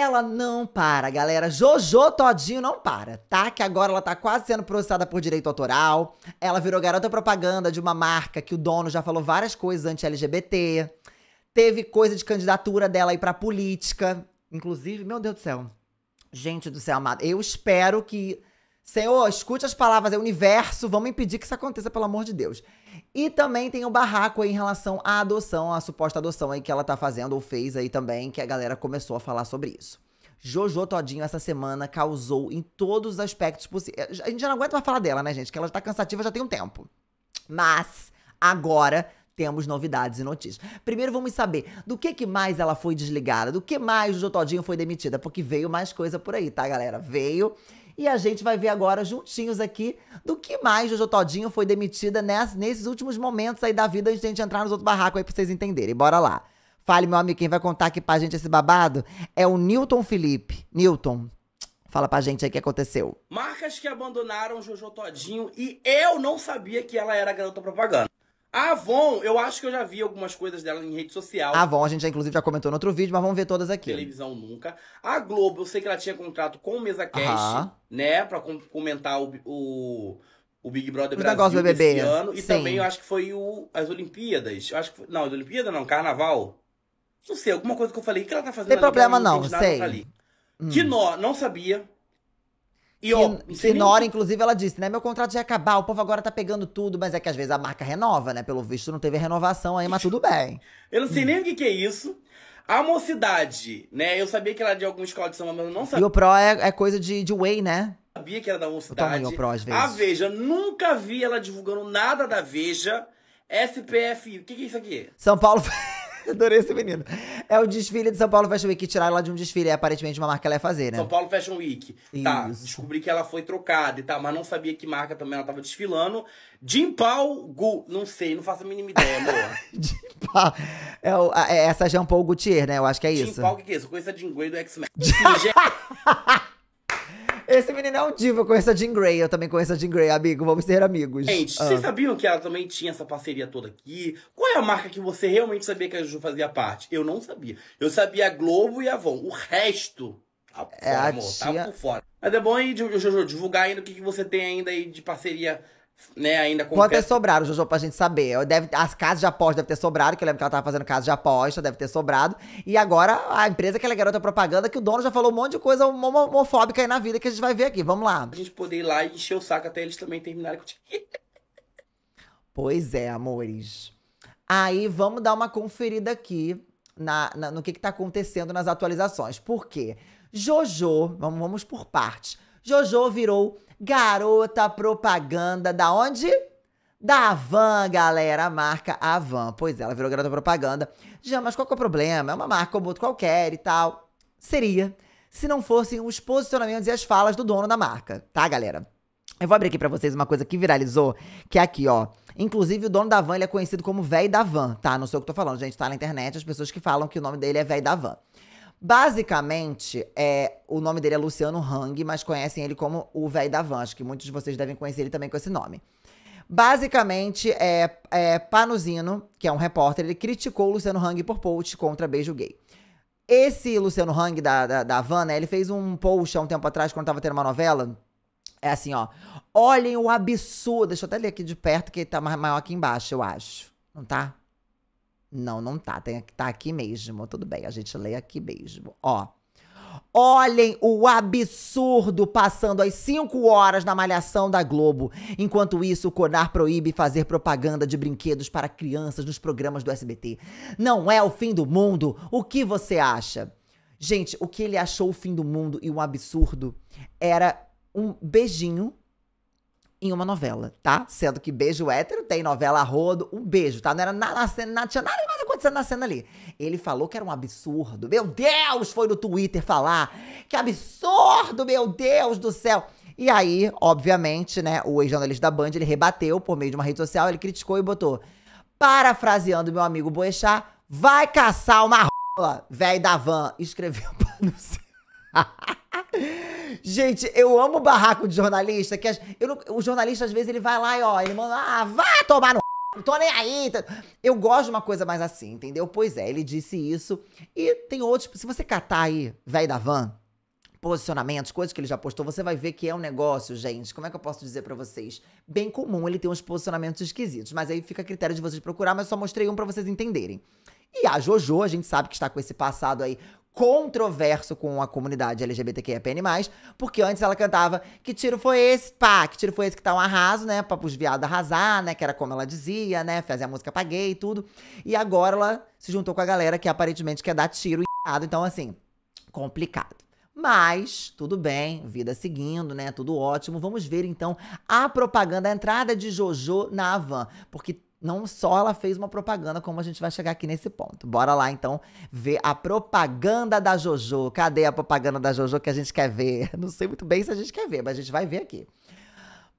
Ela não para, galera. Jojo Todinho não para, tá? Que agora ela tá quase sendo processada por direito autoral. Ela virou garota propaganda de uma marca que o dono já falou várias coisas anti-LGBT. Teve coisa de candidatura dela aí pra política. Inclusive, meu Deus do céu. Gente do céu amado, eu espero que Senhor, escute as palavras, é universo, vamos impedir que isso aconteça, pelo amor de Deus. E também tem o barraco aí em relação à adoção, à suposta adoção aí que ela tá fazendo ou fez aí também, que a galera começou a falar sobre isso. Jojo Todinho essa semana causou em todos os aspectos possíveis. Eh, a gente já não aguenta mais falar dela, né, gente? Que ela tá cansativa já tem um tempo. Mas agora temos novidades e notícias. Primeiro vamos saber do que, que mais ela foi desligada, do que mais o todinho foi demitida, porque veio mais coisa por aí, tá, galera? Veio. E a gente vai ver agora juntinhos aqui do que mais Jojo Todinho foi demitida ness, nesses últimos momentos aí da vida antes de a gente entrar nos outros barracos aí pra vocês entenderem. Bora lá. Fale, meu amigo, quem vai contar aqui pra gente esse babado é o Newton Felipe. Newton, Fala pra gente aí o que aconteceu. Marcas que abandonaram Jojo Todinho e eu não sabia que ela era garota propaganda. A Avon, eu acho que eu já vi algumas coisas dela em rede social. A Avon, a gente já, inclusive já comentou no outro vídeo, mas vamos ver todas aqui. Televisão nunca. A Globo, eu sei que ela tinha contrato com o Mesa Cash, né? Pra comentar o, o, o Big Brother Os Brasil desse ano. E Sim. também eu acho que foi o, as Olimpíadas. Eu acho que foi, não, as Olimpíadas não, Carnaval. Não sei, alguma coisa que eu falei. O que ela tá fazendo Tem problema não, não sei. Hum. De nó, não sabia. E, ó, que, que nem... inclusive, ela disse, né? Meu contrato já acabar, o povo agora tá pegando tudo, mas é que às vezes a marca renova, né? Pelo visto não teve renovação aí, mas tudo bem. Eu não sei hum. nem o que, que é isso. A mocidade, né? Eu sabia que era é de alguma escola de samba, mas eu não sabia. E o Pro é, é coisa de, de Way, né? Eu sabia que era da mocidade. Eu o Pro às vezes. A Veja, nunca vi ela divulgando nada da Veja. SPF. o que, que é isso aqui? São Paulo. Adorei esse menino. É o desfile de São Paulo Fashion Week. Tiraram ela de um desfile. É aparentemente uma marca que ela ia fazer, né? São Paulo Fashion Week. Tá. Descobri que ela foi trocada e tal, mas não sabia que marca também ela tava desfilando. Jim Paul Gu. Não sei, não faço a mínima ideia, amor. Jim Paul. É, é essa Jean Paul Gaultier, né? Eu acho que é isso. Jim Paul, o que, que é isso? Coisa de inglês do X-Men. Esse menino é um diva, eu conheço a Jean Grey, eu também conheço a Jean Grey, amigo, vamos ser amigos. Gente, ah. vocês sabiam que ela também tinha essa parceria toda aqui? Qual é a marca que você realmente sabia que a Juju fazia parte? Eu não sabia. Eu sabia a Globo e a Avon. O resto, tá por é fora, amor, tia... tá por fora. Mas é bom aí, Juju, divulgar ainda o que, que você tem ainda aí de parceria né, ainda com Quantas sobraram, Jojo, pra gente saber? Deve, as casas de aposta devem ter sobrado, que eu lembro que ela tava fazendo casa de aposta, deve ter sobrado. E agora a empresa que ela é garota propaganda, que o dono já falou um monte de coisa homofóbica aí na vida que a gente vai ver aqui. Vamos lá. A gente poder ir lá e encher o saco até eles também terminarem com o Pois é, amores. Aí vamos dar uma conferida aqui na, na, no que, que tá acontecendo nas atualizações. Por quê? Jojo, vamos, vamos por partes. Jojo virou garota propaganda da onde? Da Avan, galera, a marca Avan. Pois é, ela virou garota propaganda. Já, mas qual que é o problema? É uma marca como outro qualquer e tal. Seria se não fossem os posicionamentos e as falas do dono da marca, tá, galera? Eu vou abrir aqui para vocês uma coisa que viralizou, que é aqui, ó. Inclusive, o dono da van, ele é conhecido como Véi da Van, tá? Não sei o que tô falando, gente, tá na internet as pessoas que falam que o nome dele é Véi da Van. Basicamente, é, o nome dele é Luciano Hang, mas conhecem ele como o velho da van. Acho que muitos de vocês devem conhecer ele também com esse nome. Basicamente, é, é Panuzino, que é um repórter, ele criticou o Luciano Hang por post contra beijo gay. Esse Luciano Hang da, da, da né, ele fez um post há um tempo atrás, quando tava tendo uma novela. É assim, ó. Olhem o absurdo. Deixa eu até ler aqui de perto, que tá maior aqui embaixo, eu acho. Não tá? Não, não tá. Tem, que tá aqui mesmo. Tudo bem, a gente lê aqui mesmo. Ó. Olhem o absurdo passando as 5 horas na malhação da Globo. Enquanto isso, o Conar proíbe fazer propaganda de brinquedos para crianças nos programas do SBT. Não é o fim do mundo? O que você acha? Gente, o que ele achou o fim do mundo e um absurdo era um beijinho em uma novela, tá? Sendo que beijo hétero tem novela rodo, um beijo, tá? Não era nada, não tinha nada, acontecendo na cena ali. Ele falou que era um absurdo. Meu Deus, foi no Twitter falar. Que absurdo, meu Deus do céu. E aí, obviamente, né, o ex-jornalista da Band, ele rebateu por meio de uma rede social, ele criticou e botou, parafraseando meu amigo Boechat, vai caçar uma rola, velho da van, escreveu pra não Gente, eu amo o barraco de jornalista, que as, não, o jornalista às vezes ele vai lá e ó, ele manda, ah, vá tomar no não tô nem aí. Tá? Eu gosto de uma coisa mais assim, entendeu? Pois é, ele disse isso. E tem outros. Se você catar aí, velho da van, posicionamentos, coisas que ele já postou, você vai ver que é um negócio, gente. Como é que eu posso dizer para vocês? Bem comum ele ter uns posicionamentos esquisitos. Mas aí fica a critério de vocês procurar, mas só mostrei um para vocês entenderem. E a JoJo, a gente sabe que está com esse passado aí controverso com a comunidade LGBTQIAPN+, porque antes ela cantava que tiro foi esse, pá, que tiro foi esse que tá um arraso, né, pra os viados arrasar, né, que era como ela dizia, né, fazia a música paguei e tudo. E agora ela se juntou com a galera que aparentemente quer dar tiro e então assim, complicado. Mas, tudo bem, vida seguindo, né? Tudo ótimo. Vamos ver então a propaganda, a entrada de Jojo na Havan, porque não só ela fez uma propaganda, como a gente vai chegar aqui nesse ponto. Bora lá então ver a propaganda da JoJo. Cadê a propaganda da JoJo que a gente quer ver? Não sei muito bem se a gente quer ver, mas a gente vai ver aqui.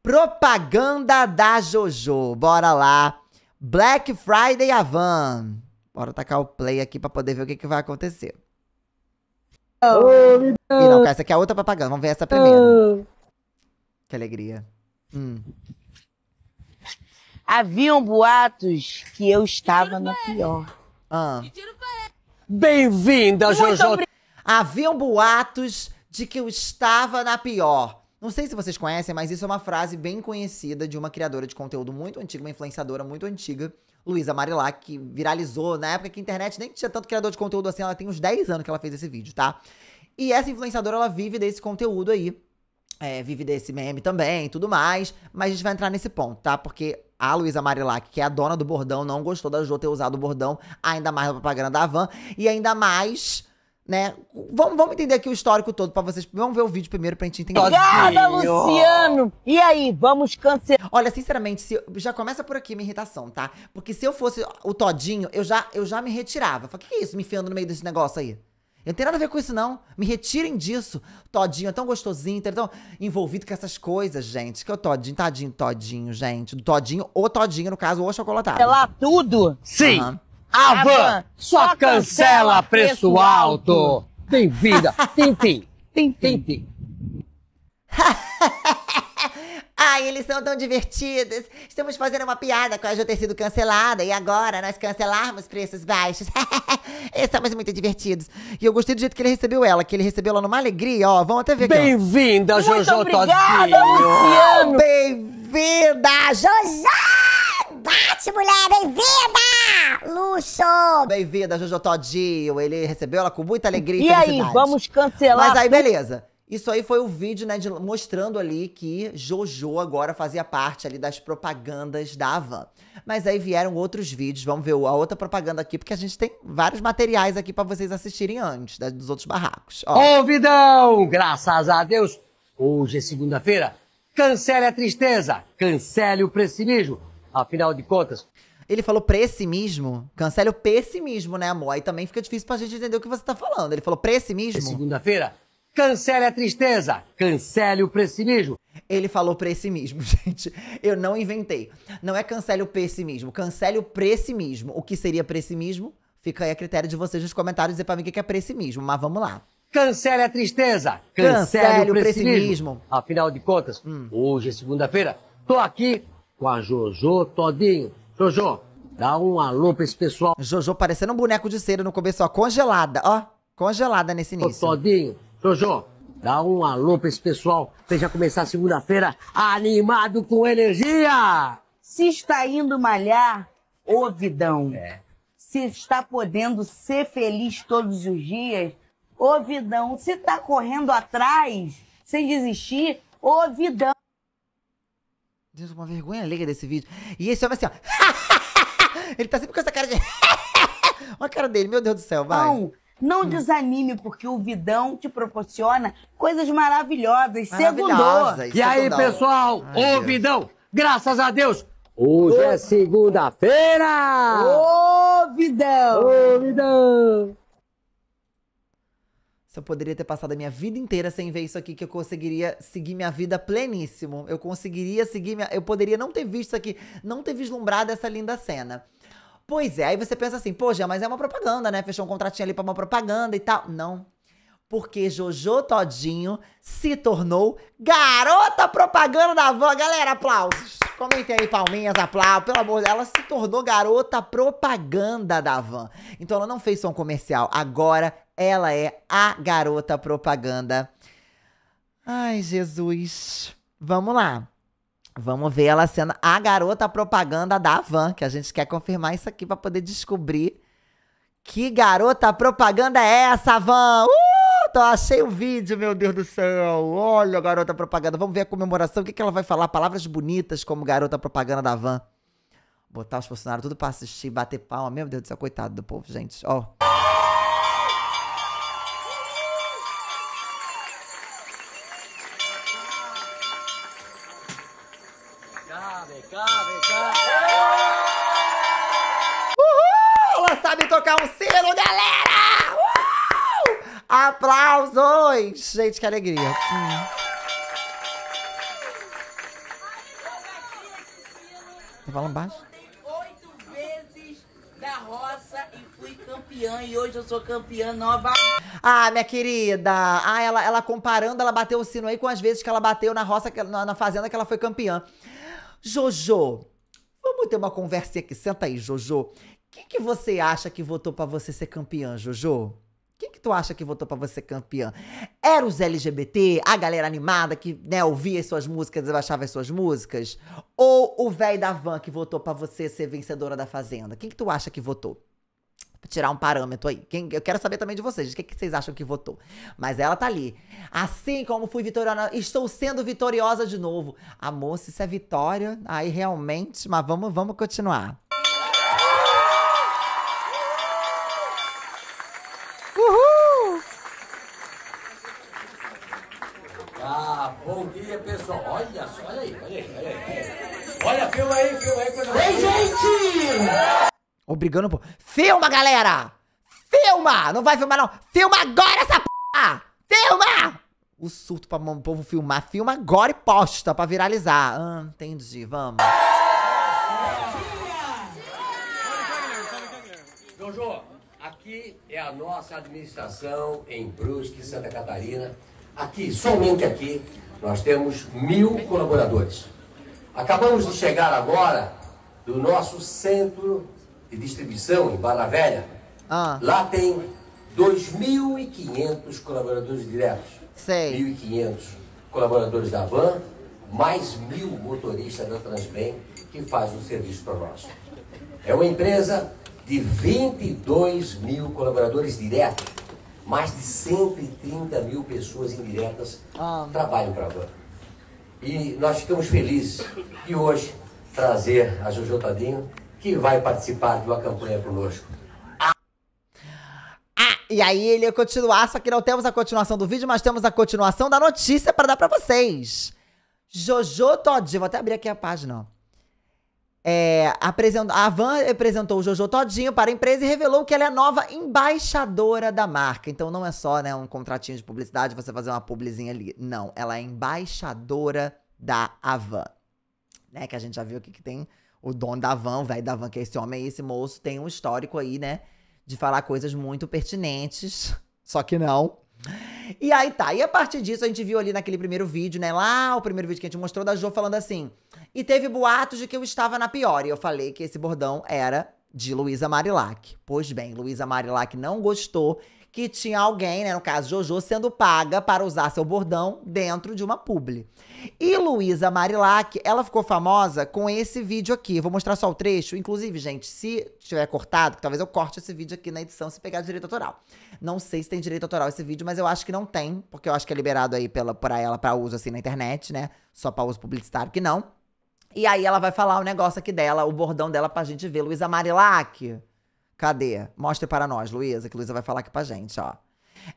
Propaganda da JoJo. Bora lá. Black Friday Avan. Bora tacar o play aqui para poder ver o que, que vai acontecer. Oh, e não, cara, essa aqui é outra propaganda. Vamos ver essa primeiro. Oh. Que alegria. Hum. Haviam boatos que eu estava na pior. Ah. Bem-vinda, Jojo. Haviam boatos de que eu estava na pior. Não sei se vocês conhecem, mas isso é uma frase bem conhecida de uma criadora de conteúdo muito antiga, uma influenciadora muito antiga, Luísa Marilac, que viralizou na época que a internet nem tinha tanto criador de conteúdo assim, ela tem uns 10 anos que ela fez esse vídeo, tá? E essa influenciadora, ela vive desse conteúdo aí, é, vive desse meme também tudo mais. Mas a gente vai entrar nesse ponto, tá? Porque a Luísa Marilac, que é a dona do bordão, não gostou da Jo ter usado o bordão, ainda mais na propaganda da Van, e ainda mais. Né? Vamos, vamos entender aqui o histórico todo para vocês. Vamos ver o vídeo primeiro pra gente entender. Obrigada, Luciano! E aí, vamos cancelar. Olha, sinceramente, se, já começa por aqui minha irritação, tá? Porque se eu fosse o Todinho, eu já, eu já me retirava. Falei, o que, que é isso, me enfiando no meio desse negócio aí? Eu não tenho nada a ver com isso, não. Me retirem disso. Todinho é tão gostosinho, tá tão envolvido com essas coisas, gente. Que é o Todinho, tadinho, Todinho, gente. Do Todinho, ou Todinho, no caso, ou chocolatado. Pela tudo. Sim. Uhum. A van só, cancela preço, alto. alto. alto. Tem vida. Tintim. Tintim. Ai, eles são tão divertidos. Estamos fazendo uma piada com a Jo ter sido cancelada e agora nós cancelarmos preços baixos. É, estamos muito divertidos. E eu gostei do jeito que ele recebeu ela, que ele recebeu ela numa alegria, ó. Vamos até ver aqui. Bem-vinda, Jojo Muito obrigada, Luciano! Bem-vinda, Jojo! Bate, mulher! Bem-vinda! Luxo! Bem-vinda, Jojo Todinho. Ele recebeu ela com muita alegria e E aí, vamos cancelar Mas aí, tudo. beleza. Isso aí foi o vídeo, né, de, mostrando ali que Jojo agora fazia parte ali das propagandas da Avan. Mas aí vieram outros vídeos, vamos ver a outra propaganda aqui, porque a gente tem vários materiais aqui para vocês assistirem antes da, dos outros barracos. Ó. Ô, Vidão! Graças a Deus! Hoje é segunda-feira. Cancele a tristeza, cancele o pessimismo. Afinal de contas, ele falou pessimismo. Cancele o pessimismo, né, amor? Aí também fica difícil pra gente entender o que você tá falando. Ele falou pessimismo. É segunda-feira. Cancele a tristeza, cancele o pessimismo. Ele falou pessimismo, gente. Eu não inventei. Não é cancele o pessimismo, cancele o pessimismo. O que seria pessimismo? Fica aí a critério de vocês nos comentários dizer pra mim o que é pessimismo, mas vamos lá. Cancele a tristeza, cancele, cancele o, pessimismo. pessimismo. Afinal de contas, hum. hoje é segunda-feira, tô aqui com a Jojo Todinho. Jojo, dá um alô pra esse pessoal. Jojo parecendo um boneco de cera no começo, ó, congelada, ó. Congelada nesse início. Ô, Todinho, Jojo, dá um alô pra esse pessoal, pra já começar segunda-feira animado com energia! Se está indo malhar, ouvidão. É. Se está podendo ser feliz todos os dias, ouvidão. Se está correndo atrás, sem desistir, ouvidão. Deus, uma vergonha alheia desse vídeo. E esse homem assim, ó. Ele tá sempre com essa cara de. Olha a cara dele, meu Deus do céu, vai. Não, não hum. desanime, porque o Vidão te proporciona coisas maravilhosas. Maravilhosa, Segundou. E aí, pessoal? Ai, ô, Vidão, graças a Deus, Hoje é segunda-feira! Ô, Vidão! Ô, Vidão! Se eu poderia ter passado a minha vida inteira sem ver isso aqui, que eu conseguiria seguir minha vida pleníssimo. Eu conseguiria seguir minha. Eu poderia não ter visto isso aqui, não ter vislumbrado essa linda cena. Pois é, aí você pensa assim, pô, Jean, mas é uma propaganda, né? Fechou um contratinho ali pra uma propaganda e tal. Não. Porque Jojo Todinho se tornou garota propaganda da van. Galera, aplausos. Comentem aí, palminhas, aplausos. Pelo amor de Deus, ela se tornou garota propaganda da van. Então ela não fez som comercial. Agora ela é a garota propaganda. Ai, Jesus. Vamos lá. Vamos ver ela sendo a garota propaganda da Van, que a gente quer confirmar isso aqui para poder descobrir que garota propaganda é essa, Van. Uh, tô, achei o vídeo, meu Deus do céu. Olha a garota propaganda. Vamos ver a comemoração. O que, que ela vai falar? Palavras bonitas como garota propaganda da Van. Botar os funcionários tudo para assistir, bater palma. Meu Deus do céu, coitado do povo, gente. Ó. Oh. aplausos! Gente, que alegria. Hum. Tá falando baixo? Oito vezes na roça e fui campeã. E hoje eu sou campeã nova. Ah, minha querida. Ah, ela, ela comparando, ela bateu o sino aí com as vezes que ela bateu na roça, na, na fazenda que ela foi campeã. Jojo, vamos ter uma conversinha aqui. Senta aí, Jojo. O que você acha que votou para você ser campeã, Jojo? Quem que tu acha que votou para você campeã? Era os LGBT, a galera animada que né, ouvia as suas músicas e baixava as suas músicas? Ou o velho da van que votou para você ser vencedora da Fazenda? Quem que tu acha que votou? Pra tirar um parâmetro aí. Quem, eu quero saber também de vocês, o que, que vocês acham que votou. Mas ela tá ali. Assim como fui vitoriosa, estou sendo vitoriosa de novo. Amor, se isso é vitória, aí realmente, mas vamos, vamos continuar. Obrigando. Pô. Filma, galera! Filma! Não vai filmar, não! Filma agora essa p. Filma! O surto pra o povo filmar. Filma agora e posta pra viralizar. Ah, entendi. Vamos. Jojo, aqui é a nossa administração em Brusque, Santa Catarina. Aqui, somente aqui, nós temos mil colaboradores. Acabamos de chegar agora do nosso centro de distribuição em Barra Velha, ah. lá tem 2.500 colaboradores diretos. 1.500 colaboradores da van, mais mil motoristas da Transbem que fazem o serviço para nós. É uma empresa de 22 mil colaboradores diretos, mais de 130 mil pessoas indiretas ah. trabalham para a van. E nós ficamos felizes de hoje trazer a Jojo Tadinho que vai participar de uma campanha conosco. Ah, e aí ele ia continuar, só que não temos a continuação do vídeo, mas temos a continuação da notícia para dar para vocês. Jojo Todinho, vou até abrir aqui a página, ó. É, apresent... A Van apresentou o Jojo Todinho para a empresa e revelou que ela é a nova embaixadora da marca. Então não é só né, um contratinho de publicidade, você fazer uma publizinha ali. Não, ela é embaixadora da Avan. Né, que a gente já viu aqui que tem o dono da van, o velho da van, que é esse homem aí, esse moço, tem um histórico aí, né? De falar coisas muito pertinentes. Só que não. E aí tá, e a partir disso a gente viu ali naquele primeiro vídeo, né? Lá, o primeiro vídeo que a gente mostrou da Jo falando assim. E teve boatos de que eu estava na pior. E eu falei que esse bordão era de Luísa Marilac. Pois bem, Luísa Marilac não gostou que tinha alguém, né, no caso Jojo, sendo paga para usar seu bordão dentro de uma publi. E Luísa Marilac, ela ficou famosa com esse vídeo aqui. Vou mostrar só o trecho. Inclusive, gente, se tiver cortado, que talvez eu corte esse vídeo aqui na edição se pegar direito autoral. Não sei se tem direito autoral esse vídeo, mas eu acho que não tem, porque eu acho que é liberado aí pela, pra ela para uso assim na internet, né? Só para uso publicitário que não. E aí ela vai falar o negócio aqui dela, o bordão dela pra gente ver. Luísa Marilac. Cadê? Mostra para nós, Luísa, que Luísa vai falar aqui pra gente, ó.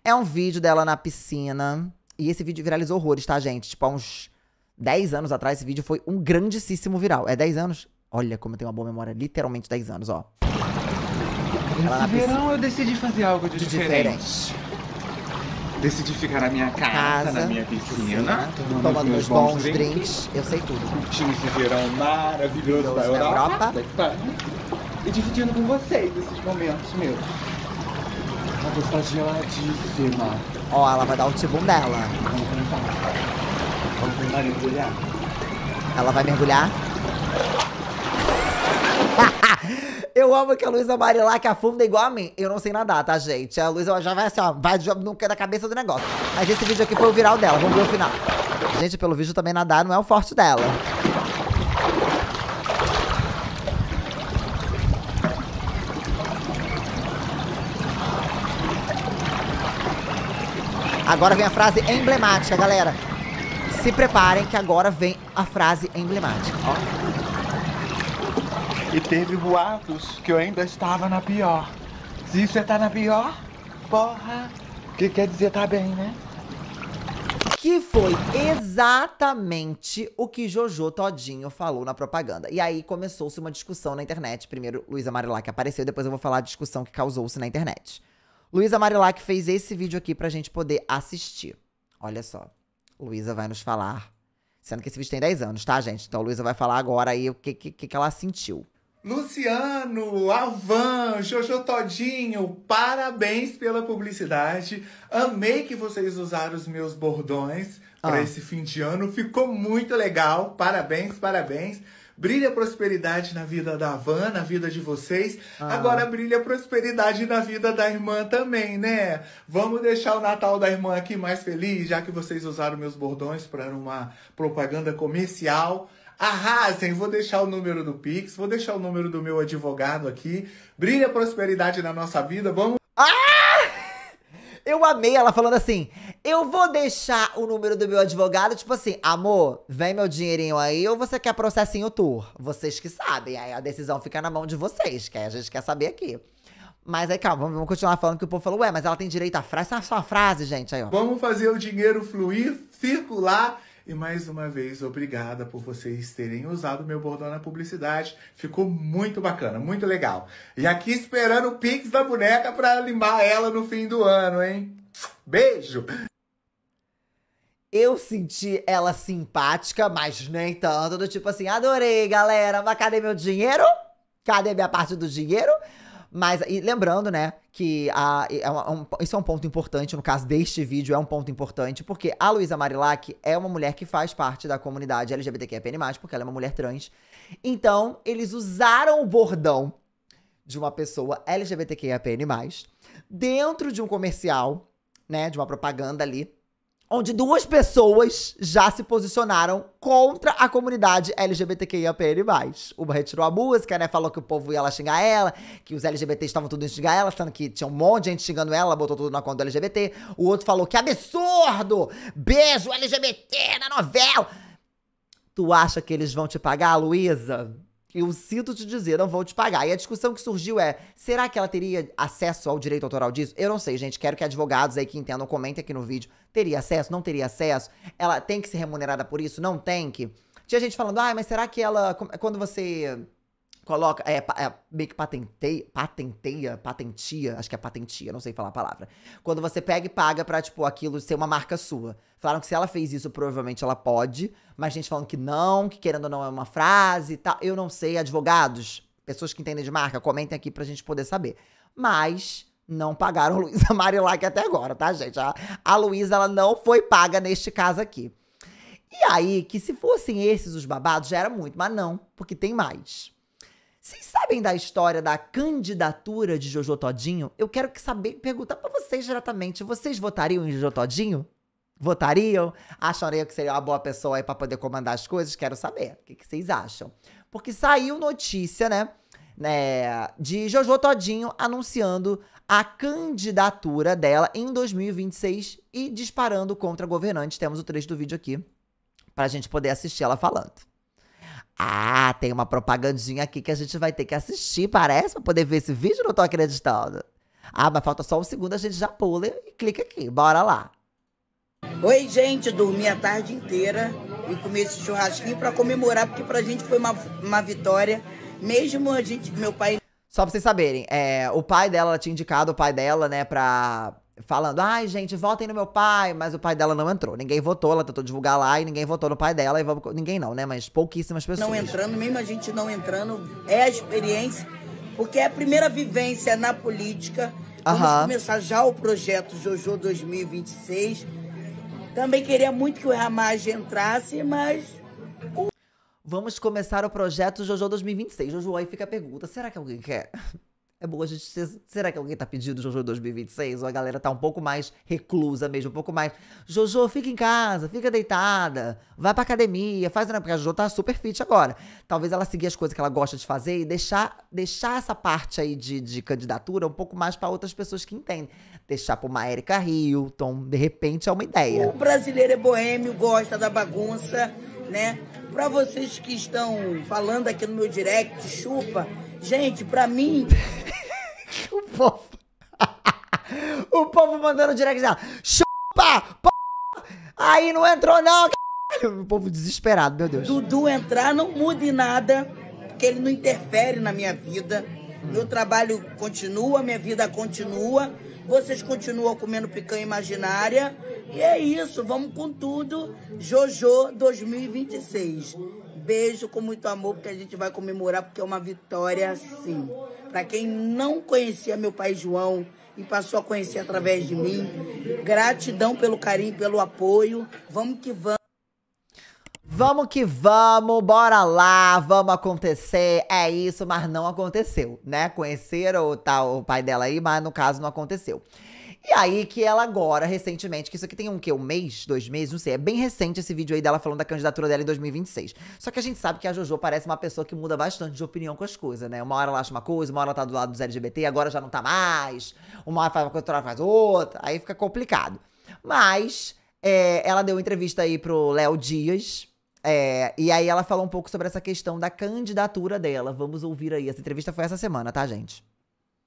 É um vídeo dela na piscina. E esse vídeo viralizou horrores, tá, gente? Tipo, há uns 10 anos atrás, esse vídeo foi um grandíssimo viral. É 10 anos? Olha como eu tenho uma boa memória. Literalmente 10 anos, ó. Nesse verão eu decidi fazer algo de, de diferente. diferente. Decidi ficar na minha casa, casa na minha piscina, piscina tomando meus bons, bons drinks. drinks. Eu sei tudo. Curtindo esse verão maravilhoso, maravilhoso da Europa. Da Europa e dividindo com vocês esses momentos meus. Uma pessoa geladíssima. Ó, ela vai dar o tibum dela. Vamos tentar. Vamos tentar mergulhar. Ela vai mergulhar? eu amo que a Luísa Marilac afunda igual a mim. Eu não sei nadar, tá, gente? A Luísa já vai assim, ó, vai no canto da cabeça do negócio. Mas esse vídeo aqui foi o viral dela, vamos ver o final. Gente, pelo vídeo também nadar não é o forte dela. Agora vem a frase emblemática, galera. Se preparem que agora vem a frase emblemática, ó. E teve boatos que eu ainda estava na pior. Se você tá na pior, porra. O que quer dizer tá bem, né? Que foi exatamente o que Jojo Todinho falou na propaganda. E aí começou-se uma discussão na internet. Primeiro, Luísa Marilá que apareceu, depois eu vou falar a discussão que causou-se na internet. Luísa Marilac fez esse vídeo aqui pra gente poder assistir. Olha só. Luísa vai nos falar. Sendo que esse vídeo tem 10 anos, tá, gente? Então Luísa vai falar agora aí o que, que, que ela sentiu. Luciano, Alvan, Jojo Todinho, parabéns pela publicidade. Amei que vocês usaram os meus bordões ah. para esse fim de ano. Ficou muito legal. Parabéns, parabéns. Brilha prosperidade na vida da Van, na vida de vocês. Ah. Agora brilha prosperidade na vida da irmã também, né? Vamos deixar o Natal da irmã aqui mais feliz, já que vocês usaram meus bordões para uma propaganda comercial. Arrasem! Vou deixar o número do Pix, vou deixar o número do meu advogado aqui. Brilha prosperidade na nossa vida. Vamos. Ah! Eu amei ela falando assim: eu vou deixar o número do meu advogado, tipo assim, amor, vem meu dinheirinho aí ou você quer processinho tour? Vocês que sabem, aí a decisão fica na mão de vocês, que a gente quer saber aqui. Mas aí, calma, vamos continuar falando que o povo falou, ué, mas ela tem direito à frase, essa é só a frase, gente, aí, ó. Vamos fazer o dinheiro fluir, circular e mais uma vez, obrigada por vocês terem usado meu bordão na publicidade. Ficou muito bacana, muito legal. E aqui esperando o Pix da boneca para limpar ela no fim do ano, hein? Beijo! Eu senti ela simpática, mas nem tanto, do tipo assim, adorei, galera, mas cadê meu dinheiro? Cadê minha parte do dinheiro? Mas, e lembrando, né, que a, é, é um, isso é um ponto importante, no caso deste vídeo, é um ponto importante, porque a Luísa Marilac é uma mulher que faz parte da comunidade LGBTQIAPN+, porque ela é uma mulher trans. Então, eles usaram o bordão de uma pessoa LGBTQIAPN+, dentro de um comercial, né, de uma propaganda ali, onde duas pessoas já se posicionaram contra a comunidade LGBTQIAPN+. Uma retirou a música, né, falou que o povo ia lá xingar ela, que os LGBTs estavam tudo xingando ela, sendo que tinha um monte de gente xingando ela, ela botou tudo na conta do LGBT. O outro falou que absurdo! Beijo LGBT na novela! Tu acha que eles vão te pagar, Luísa? eu sinto te dizer, não vou te pagar. E a discussão que surgiu é: será que ela teria acesso ao direito autoral disso? Eu não sei, gente. Quero que advogados aí que entendam comentem aqui no vídeo. Teria acesso? Não teria acesso? Ela tem que ser remunerada por isso? Não tem que? Tinha gente falando, ah, mas será que ela. Quando você coloca, é, é, meio que patenteia, patenteia, patentia, acho que é patentia, não sei falar a palavra. Quando você pega e paga pra, tipo, aquilo ser uma marca sua. Falaram que se ela fez isso, provavelmente ela pode, mas gente falando que não, que querendo ou não é uma frase e tal. Eu não sei, advogados, pessoas que entendem de marca, comentem aqui pra gente poder saber. Mas não pagaram Luísa Marilac até agora, tá, gente? A, a Luísa, ela não foi paga neste caso aqui. E aí, que se fossem esses os babados, já era muito, mas não, porque tem mais. Vocês sabem da história da candidatura de Jojo Todinho? Eu quero que saber, perguntar para vocês diretamente. Vocês votariam em Jojo Todinho? Votariam? Achariam que seria uma boa pessoa aí pra poder comandar as coisas? Quero saber. O que, que vocês acham? Porque saiu notícia, né? né, de Jojo Todinho anunciando a candidatura dela em 2026 e disparando contra governantes. Temos o trecho do vídeo aqui para a gente poder assistir ela falando. Ah, tem uma propagandinha aqui que a gente vai ter que assistir, parece, pra poder ver esse vídeo, não tô acreditando. Ah, mas falta só um segundo, a gente já pula e clica aqui, bora lá. Oi, gente, dormi a tarde inteira e comi esse churrasquinho para comemorar, porque pra gente foi uma, uma vitória, mesmo a gente, meu pai... Só pra vocês saberem, é, o pai dela, ela tinha indicado o pai dela, né, pra, falando: ai, gente, votem no meu pai, mas o pai dela não entrou. Ninguém votou, ela tentou divulgar lá e ninguém votou no pai dela. E vamos... Ninguém não, né? Mas pouquíssimas pessoas. Não entrando, mesmo a gente não entrando, é a experiência, porque é a primeira vivência na política. Vamos uh começar já o projeto Jojo 2026. Também queria muito que o Ramage entrasse, mas. Vamos começar o projeto Jojo 2026. Jojo, aí fica a pergunta: será que alguém quer? É bom a gente. Ser, será que alguém tá pedindo JoJo 2026? Ou a galera tá um pouco mais reclusa mesmo, um pouco mais. JoJo, fica em casa, fica deitada, vai pra academia, faz. Porque a JoJo tá super fit agora. Talvez ela seguir as coisas que ela gosta de fazer e deixar, deixar essa parte aí de, de candidatura um pouco mais para outras pessoas que entendem. Deixar pra uma Erika Hilton, de repente é uma ideia. O brasileiro é boêmio, gosta da bagunça, né? Pra vocês que estão falando aqui no meu direct, chupa. Gente, pra mim. o povo. o povo mandando direct já, Chupa! P... Aí não entrou, não, O povo desesperado, meu Deus. Dudu entrar não muda em nada, porque ele não interfere na minha vida. Hum. Meu trabalho continua, minha vida continua. Vocês continuam comendo picanha imaginária. E é isso, vamos com tudo. Jojo 2026 beijo com muito amor, porque a gente vai comemorar, porque é uma vitória sim. Para quem não conhecia meu pai João e passou a conhecer através de mim, gratidão pelo carinho, pelo apoio. Vamos que vamos. Vamos que vamos, bora lá, vamos acontecer, é isso, mas não aconteceu, né? Conheceram o, tá, o pai dela aí, mas no caso não aconteceu. E aí que ela agora, recentemente, que isso aqui tem um quê? Um mês? Dois meses? Não sei. É bem recente esse vídeo aí dela falando da candidatura dela em 2026. Só que a gente sabe que a Jojo parece uma pessoa que muda bastante de opinião com as coisas, né? Uma hora ela acha uma coisa, uma hora ela tá do lado dos LGBT, agora já não tá mais. Uma hora faz uma coisa, outra hora faz outra. Aí fica complicado. Mas é, ela deu entrevista aí pro Léo Dias. É, e aí ela falou um pouco sobre essa questão da candidatura dela. Vamos ouvir aí. Essa entrevista foi essa semana, tá, gente?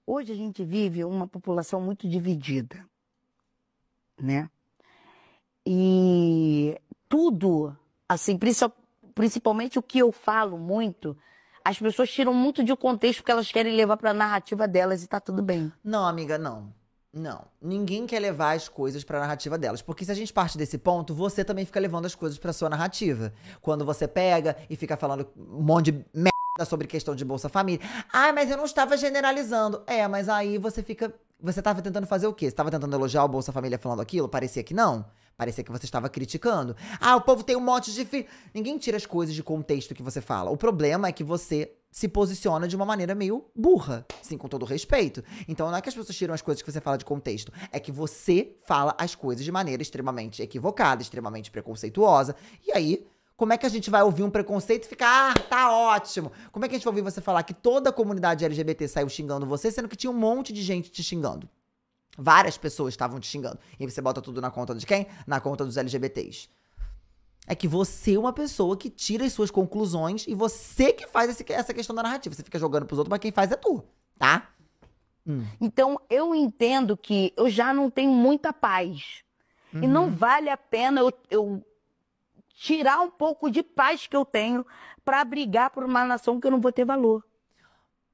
Hoje a gente vive uma população muito dividida, né? E tudo, assim, principalmente o que eu falo muito, as pessoas tiram muito de contexto porque elas querem levar para a narrativa delas e tá tudo bem. Não, amiga, não. Não, ninguém quer levar as coisas para a narrativa delas, porque se a gente parte desse ponto, você também fica levando as coisas para sua narrativa. Quando você pega e fica falando um monte de merda sobre questão de Bolsa Família. ah, mas eu não estava generalizando. É, mas aí você fica. Você estava tentando fazer o quê? Você estava tentando elogiar o Bolsa Família falando aquilo? Parecia que não. Parecia que você estava criticando. Ah, o povo tem um monte de Ninguém tira as coisas de contexto que você fala. O problema é que você se posiciona de uma maneira meio burra, sim com todo respeito. Então não é que as pessoas tiram as coisas que você fala de contexto, é que você fala as coisas de maneira extremamente equivocada, extremamente preconceituosa. E aí como é que a gente vai ouvir um preconceito e ficar, ah, tá ótimo? Como é que a gente vai ouvir você falar que toda a comunidade LGBT saiu xingando você, sendo que tinha um monte de gente te xingando? Várias pessoas estavam te xingando. E aí você bota tudo na conta de quem? Na conta dos LGBTs. É que você é uma pessoa que tira as suas conclusões e você que faz esse, essa questão da narrativa. Você fica jogando pros outros, mas quem faz é tu, tá? Hum. Então, eu entendo que eu já não tenho muita paz. Uhum. E não uhum. vale a pena eu, eu tirar um pouco de paz que eu tenho para brigar por uma nação que eu não vou ter valor.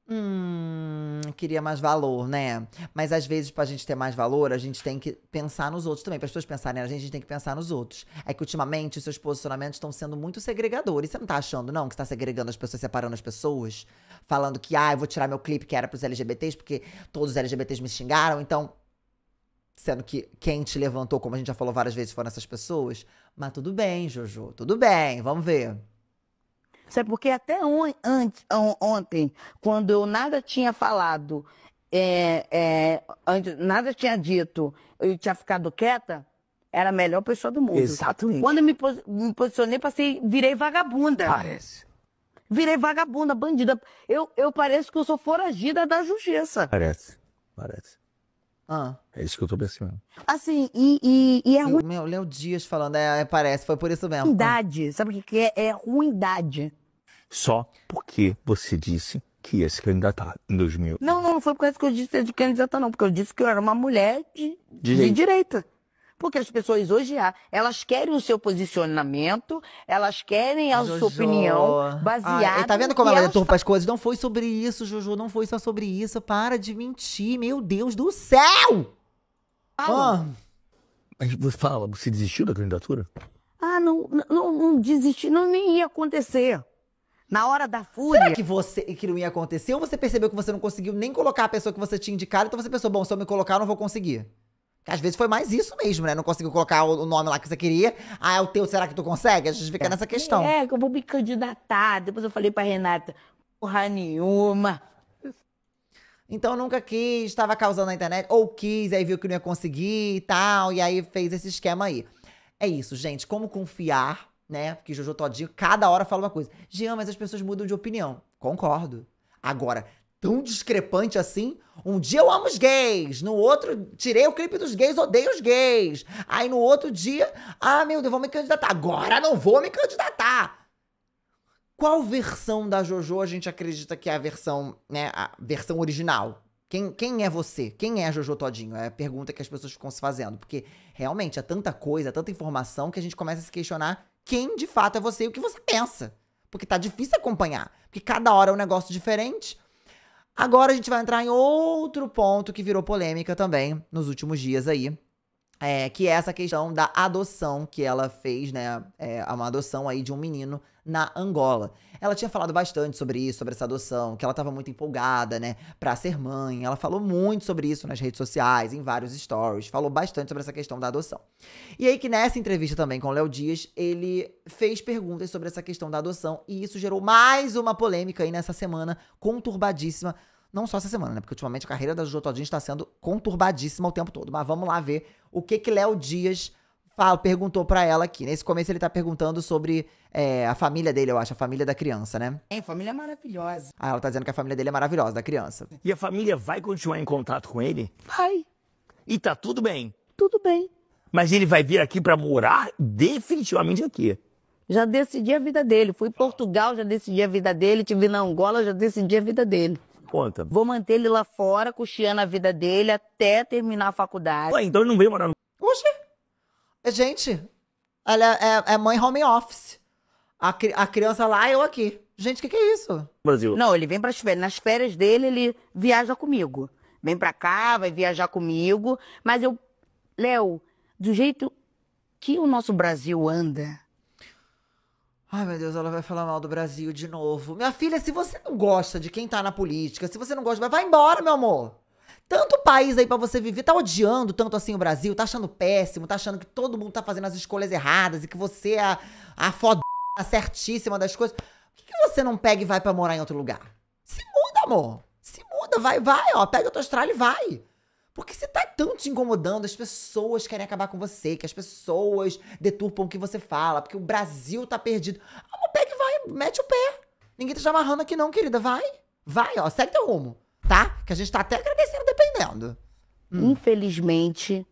Hum, queria mais valor, né? Mas às vezes, pra gente ter mais valor, a gente tem que pensar nos outros também. Para as pessoas pensarem, a gente tem que pensar nos outros. É que ultimamente os seus posicionamentos estão sendo muito segregadores. Você não tá achando, não, que está segregando as pessoas, separando as pessoas? Falando que, ah, eu vou tirar meu clipe que era pros LGBTs, porque todos os LGBTs me xingaram, então Sendo que quem te levantou, como a gente já falou várias vezes, foram essas pessoas. Mas tudo bem, Jojo, tudo bem, vamos ver. Sabe porque até on, antes, on, ontem, quando eu nada tinha falado, é, é, antes, nada tinha dito, eu tinha ficado quieta, era a melhor pessoa do mundo. Exatamente. Quando eu me, pos me posicionei, passei, virei vagabunda. Parece. Virei vagabunda, bandida. Eu, eu pareço que eu sou foragida da justiça. Parece, parece. Ah. É isso que eu tô pensando. Assim, e, e, e é ruim. Meu, Léo Dias falando, é, parece, foi por isso mesmo. Ruindade. Sabe o que é? É ruindade. Só porque você disse que ia se candidatar em 2000. Não, não, não foi por causa que eu disse de candidatar, não. Porque eu disse que eu era uma mulher de, de, de direita. Porque as pessoas hoje, ah, elas querem o seu posicionamento, elas querem a Jojo. sua opinião baseada. Ah, tá vendo como ela deturpa as coisas? Não foi sobre isso, Jojo, não foi só sobre isso. Para de mentir, meu Deus do céu! Ah, Mas você fala, você desistiu da candidatura? Ah, não, não, não desisti, não nem ia acontecer. Na hora da fúria. Será que você que não ia acontecer ou você percebeu que você não conseguiu nem colocar a pessoa que você tinha indicado, então você pensou, bom, se eu me colocar, eu não vou conseguir? Que às vezes foi mais isso mesmo, né? Não conseguiu colocar o nome lá que você queria. Ah, é o teu, será que tu consegue? A gente fica é. nessa questão. É, que eu vou me candidatar. Depois eu falei pra Renata, porra nenhuma. Então nunca quis, estava causando na internet, ou quis, aí viu que não ia conseguir e tal, e aí fez esse esquema aí. É isso, gente. Como confiar, né? Porque Jojo Todinho, cada hora fala uma coisa. Jean, mas as pessoas mudam de opinião. Concordo. Agora, tão discrepante assim. Um dia eu amo os gays, no outro tirei o clipe dos gays, odeio os gays. Aí no outro dia, ah, meu Deus, vou me candidatar. Agora não vou me candidatar. Qual versão da JoJo a gente acredita que é a versão, né, a versão original? Quem, quem é você? Quem é a JoJo Todinho? É a pergunta que as pessoas ficam se fazendo, porque realmente é tanta coisa, é tanta informação que a gente começa a se questionar quem de fato é você e o que você pensa. Porque tá difícil acompanhar, porque cada hora é um negócio diferente. Agora a gente vai entrar em outro ponto que virou polêmica também nos últimos dias aí. É, que é essa questão da adoção que ela fez, né? É, é uma adoção aí de um menino na Angola. Ela tinha falado bastante sobre isso, sobre essa adoção, que ela estava muito empolgada, né, para ser mãe. Ela falou muito sobre isso nas redes sociais, em vários stories, falou bastante sobre essa questão da adoção. E aí que nessa entrevista também com o Léo Dias, ele fez perguntas sobre essa questão da adoção e isso gerou mais uma polêmica aí nessa semana conturbadíssima não só essa semana, né? Porque ultimamente a carreira da Jojo Todinho está sendo conturbadíssima o tempo todo. Mas vamos lá ver o que que Léo Dias fala, perguntou para ela aqui. Nesse começo ele tá perguntando sobre é, a família dele, eu acho, a família da criança, né? É, família é maravilhosa. Ah, ela tá dizendo que a família dele é maravilhosa, da criança. E a família vai continuar em contato com ele? Vai. E tá tudo bem? Tudo bem. Mas ele vai vir aqui para morar definitivamente aqui. Já decidi a vida dele. Fui em Portugal, já decidi a vida dele. Tive na Angola, já decidi a vida dele. Conta. Vou manter ele lá fora, cocheando a vida dele até terminar a faculdade. Ué, então ele não veio morar no... Oxê! É gente. Ela é, é mãe home office. A, a, criança lá, eu aqui. Gente, o que, que é isso? Brasil. Não, ele vem para as férias. Nas férias dele, ele viaja comigo. Vem para cá, vai viajar comigo. Mas eu. Léo, do jeito que o nosso Brasil anda. Ai, meu Deus, ela vai falar mal do Brasil de novo. Minha filha, se você não gosta de quem tá na política, se você não gosta, vai embora, meu amor tanto país aí para você viver, tá odiando tanto assim o Brasil, tá achando péssimo, tá achando que todo mundo tá fazendo as escolhas erradas e que você é a, a foda certíssima das coisas. Por que, que você não pega e vai para morar em outro lugar? Se muda, amor. Se muda, vai, vai, ó. Pega a tua Austrália e vai. Porque você tá tanto te incomodando, as pessoas querem acabar com você, que as pessoas deturpam o que você fala, porque o Brasil tá perdido. Amor, pega e vai, mete o pé. Ninguém tá te amarrando aqui não, querida. Vai. Vai, ó. Segue teu rumo tá? Que a gente tá até agradecendo dependendo. Hum. Infelizmente,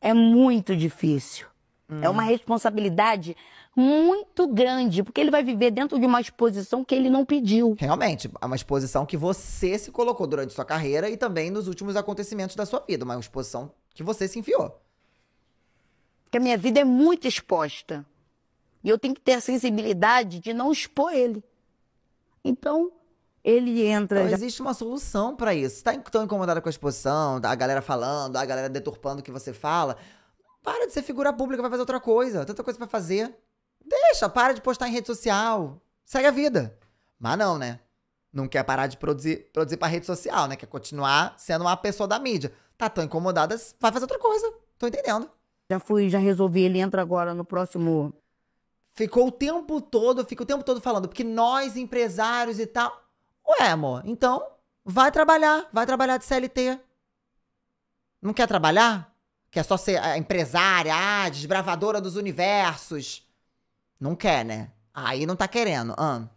é muito difícil. Hum. É uma responsabilidade muito grande, porque ele vai viver dentro de uma exposição que ele não pediu. Realmente, é uma exposição que você se colocou durante sua carreira e também nos últimos acontecimentos da sua vida, uma exposição que você se enfiou. Porque a minha vida é muito exposta. E eu tenho que ter a sensibilidade de não expor ele. Então, ele entra. Então, já... existe uma solução para isso. Você tá tão incomodada com a exposição, a galera falando, a galera deturpando o que você fala. Para de ser figura pública, vai fazer outra coisa. Tanta coisa para fazer. Deixa, para de postar em rede social. Segue a vida. Mas não, né? Não quer parar de produzir, produzir pra rede social, né? Quer continuar sendo uma pessoa da mídia. Tá tão incomodada, vai fazer outra coisa. Tô entendendo. Já fui, já resolvi. Ele entra agora no próximo. Ficou o tempo todo, fica o tempo todo falando, porque nós, empresários e tal. Ué, amor, então vai trabalhar, vai trabalhar de CLT. Não quer trabalhar? Quer só ser empresária, ah, desbravadora dos universos. Não quer, né? Aí não tá querendo. Ano,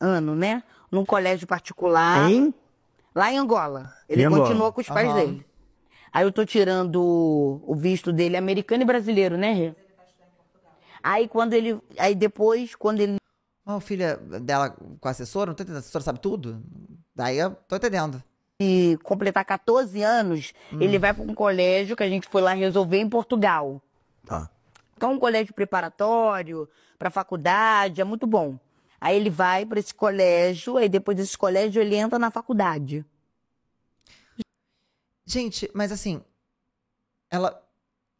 Ano, né? Num colégio particular. Hein? Lá em Angola. Ele em continuou Angola? com os pais uhum. dele. Aí eu tô tirando o visto dele americano e brasileiro, né, Rê? Aí quando ele. Aí depois, quando ele. Mas o filho dela com a assessora, não tô entendendo, a assessora sabe tudo? Daí eu tô entendendo. E completar 14 anos, hum. ele vai para um colégio que a gente foi lá resolver em Portugal. Tá. Então, um colégio preparatório, para faculdade, é muito bom. Aí ele vai para esse colégio, aí depois desse colégio ele entra na faculdade. Gente, mas assim, ela,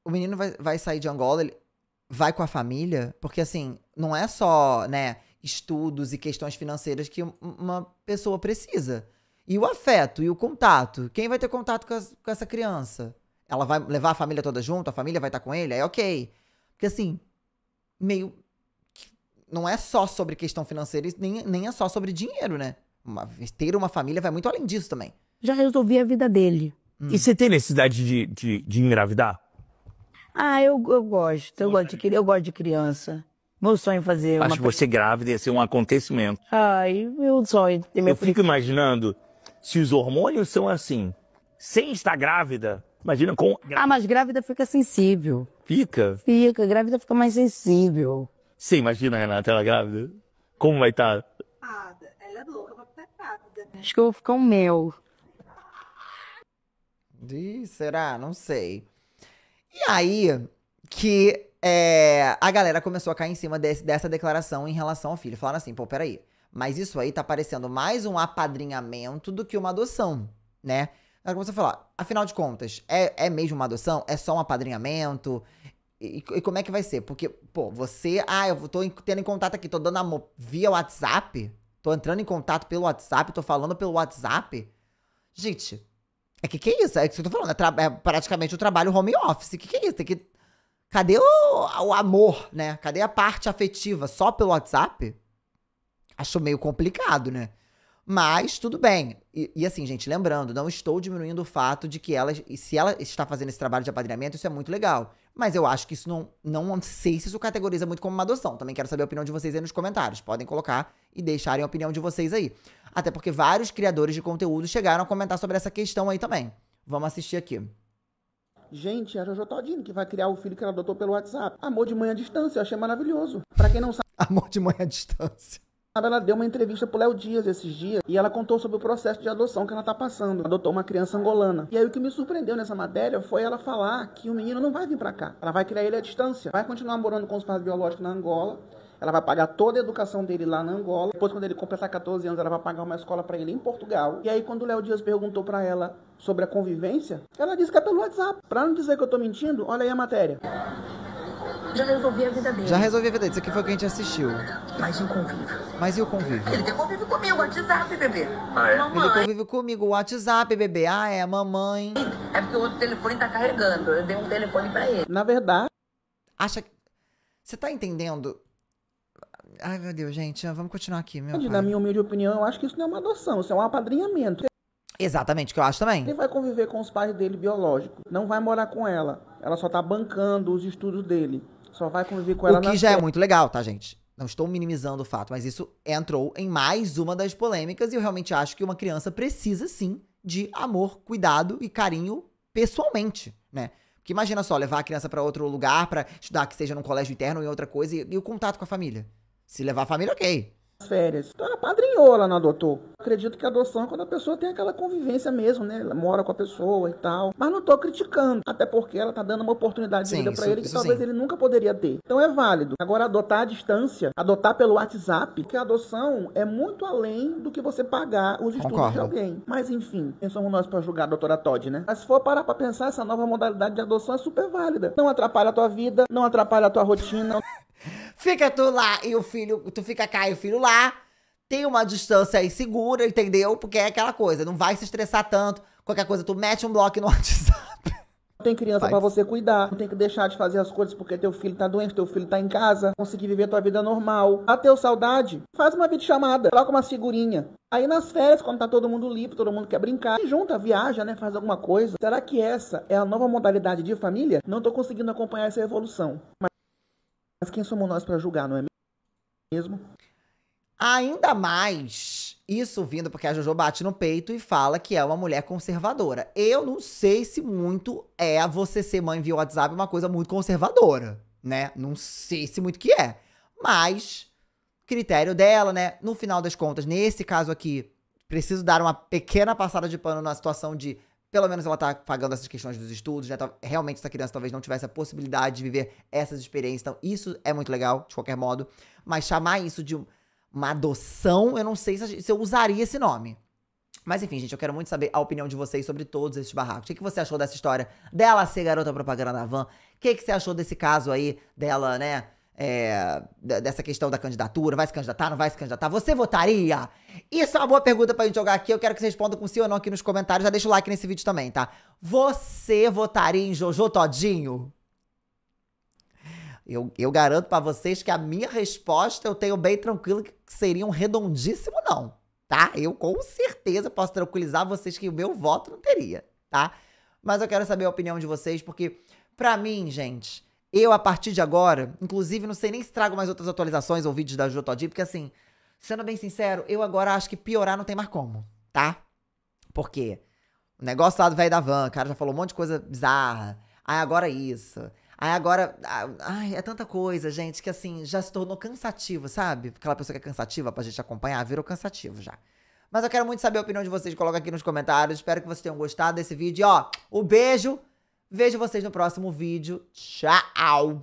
o menino vai, vai sair de Angola, ele vai com a família, porque assim, não é só, né, estudos e questões financeiras que uma pessoa precisa. E o afeto e o contato. Quem vai ter contato com, as, com essa criança? Ela vai levar a família toda junto? A família vai estar com ele? é ok. Porque assim, meio. Não é só sobre questão financeira, nem, nem é só sobre dinheiro, né? Uma, ter uma família vai muito além disso também. Já resolvi a vida dele. Hum. E você tem necessidade de, de, de engravidar? Ah, eu, eu gosto. Eu gosto, de, eu gosto de criança. Meu sonho é fazer. Acho uma... você grávida ia ser um acontecimento. Ai, meu sonho. Meu eu fico imaginando se os hormônios são assim. Sem estar grávida, imagina com. Ah, mas grávida fica sensível. Fica? Fica, grávida fica mais sensível. Sim, imagina, Renata, ela grávida? Como vai estar? Tá? Ah, ela é louca vai ficar grávida. Né? Acho que eu vou ficar um mel. Ih, será? Não sei. E aí, que é, a galera começou a cair em cima desse, dessa declaração em relação ao filho. Falaram assim, pô, peraí, mas isso aí tá parecendo mais um apadrinhamento do que uma adoção, né? Ela começou a falar, afinal de contas, é, é mesmo uma adoção? É só um apadrinhamento? E, e, como é que vai ser? Porque, pô, você. Ah, eu tô tendo em contato aqui, tô dando amor via WhatsApp. Tô entrando em contato pelo WhatsApp, tô falando pelo WhatsApp. Gente, é que que é isso? É que eu tô falando, é, é praticamente o um trabalho home office. Que que é isso? Tem que Cadê o, o amor, né? Cadê a parte afetiva só pelo WhatsApp? Acho meio complicado, né? Mas tudo bem. E, e, assim, gente, lembrando, não estou diminuindo o fato de que ela, se ela está fazendo esse trabalho de apadrinhamento, isso é muito legal. Mas eu acho que isso não, não sei se isso categoriza muito como uma adoção. Também quero saber a opinião de vocês aí nos comentários. Podem colocar e deixarem a opinião de vocês aí. Até porque vários criadores de conteúdo chegaram a comentar sobre essa questão aí também. Vamos assistir aqui. Gente, é a Jojo Todinho que vai criar o filho que ela adotou pelo WhatsApp. Amor de mãe à distância, eu achei maravilhoso. Para quem não sabe. Amor de mãe à distância. Ela deu uma entrevista pro Léo Dias esses dias e ela contou sobre o processo de adoção que ela tá passando. Adotou uma criança angolana. E aí o que me surpreendeu nessa matéria foi ela falar que o menino não vai vir para cá. Ela vai criar ele à distância. Vai continuar morando com os pais biológicos na Angola ela vai pagar toda a educação dele lá na Angola. Depois, quando ele completar 14 anos, ela vai pagar uma escola para ele em Portugal. E aí, quando o Léo Dias perguntou para ela sobre a convivência, ela disse que é pelo WhatsApp. Para não dizer que eu tô mentindo, olha aí a matéria. Já resolvi a vida dele. Já resolvi a vida dele. Isso aqui foi o que a gente assistiu. Mas e o convívio? Mas e o convívio? Ele tem convívio comigo, WhatsApp, bebê. Ah, é? Ele convive comigo, WhatsApp, bebê. Ah, é, mamãe. É porque o outro telefone tá carregando. Eu dei um telefone pra ele. Na verdade... Acha... Você tá entendendo Ai, meu Deus, gente, vamos continuar aqui. Meu Na minha humilde opinião, eu acho que isso não é uma adoção, isso é um apadrinhamento. Exatamente, que eu acho também. Ele vai conviver com os pais dele biológicos, não vai morar com ela. Ela só tá bancando os estudos dele. Só vai conviver com ela O que já terra. é muito legal, tá, gente? Não estou minimizando o fato, mas isso entrou em mais uma das polêmicas e eu realmente acho que uma criança precisa sim de amor, cuidado e carinho pessoalmente, né? Porque imagina só, levar a criança para outro lugar para estudar, que seja num colégio interno ou em outra coisa, e, e o contato com a família. Se levar a família, ok. Férias. Então ela padrinhou, lá não adotou. Acredito que a adoção é quando a pessoa tem aquela convivência mesmo, né? Ela mora com a pessoa e tal. Mas não tô criticando, até porque ela tá dando uma oportunidade sim, de vida pra isso, ele que talvez sim. ele nunca poderia ter. Então é válido. Agora, adotar à distância, adotar pelo WhatsApp, que a adoção é muito além do que você pagar os estudos Concordo. de alguém. Mas enfim, quem somos nós pra julgar a doutora Todd, né? Mas se for parar pra pensar, essa nova modalidade de adoção é super válida. Não atrapalha a tua vida, não atrapalha a tua rotina. Fica tu lá e o filho, tu fica cá e o filho lá. Tem uma distância aí segura, entendeu? Porque é aquela coisa, não vai se estressar tanto. Qualquer coisa, tu mete um bloco no WhatsApp. Tem criança para você cuidar, não tem que deixar de fazer as coisas porque teu filho tá doente, teu filho tá em casa, conseguir viver tua vida normal. A teu saudade, faz uma videochamada, coloca umas figurinha. Aí nas férias, quando tá todo mundo livre, todo mundo quer brincar, junta, viaja, né, faz alguma coisa. Será que essa é a nova modalidade de família? Não tô conseguindo acompanhar essa evolução. Mas... Mas quem somos nós para julgar, não é mesmo? Ainda mais isso vindo porque a Jojo bate no peito e fala que é uma mulher conservadora. Eu não sei se muito é você ser mãe via WhatsApp uma coisa muito conservadora, né? Não sei se muito que é. Mas critério dela, né? No final das contas, nesse caso aqui, preciso dar uma pequena passada de pano na situação de pelo menos ela está pagando essas questões dos estudos, né? Realmente essa criança talvez não tivesse a possibilidade de viver essas experiências. Então, isso é muito legal, de qualquer modo. Mas chamar isso de uma adoção, eu não sei se eu usaria esse nome. Mas enfim, gente, eu quero muito saber a opinião de vocês sobre todos esses barracos. O que, que você achou dessa história dela ser garota propaganda da van? O que, que você achou desse caso aí dela, né? é, dessa questão da candidatura, vai se candidatar, não vai se candidatar, você votaria? Isso é uma boa pergunta pra gente jogar aqui, eu quero que você responda com sim ou não aqui nos comentários, já deixa o like nesse vídeo também, tá? Você votaria em Jojo Todinho? Eu, eu garanto para vocês que a minha resposta eu tenho bem tranquilo que seria um redondíssimo não, tá? Eu com certeza posso tranquilizar vocês que o meu voto não teria, tá? Mas eu quero saber a opinião de vocês, porque para mim, gente, eu, a partir de agora, inclusive, não sei nem se trago mais outras atualizações ou vídeos da Jotodi, porque assim, sendo bem sincero, eu agora acho que piorar não tem mais como, tá? Porque o negócio lá do velho da van, o cara já falou um monte de coisa bizarra. Aí agora é isso. Aí agora. Ai, é tanta coisa, gente, que assim, já se tornou cansativo, sabe? Aquela pessoa que é cansativa pra gente acompanhar, virou cansativo já. Mas eu quero muito saber a opinião de vocês, coloca aqui nos comentários. Espero que vocês tenham gostado desse vídeo. E, ó, o um beijo. Vejo vocês no próximo vídeo. Tchau!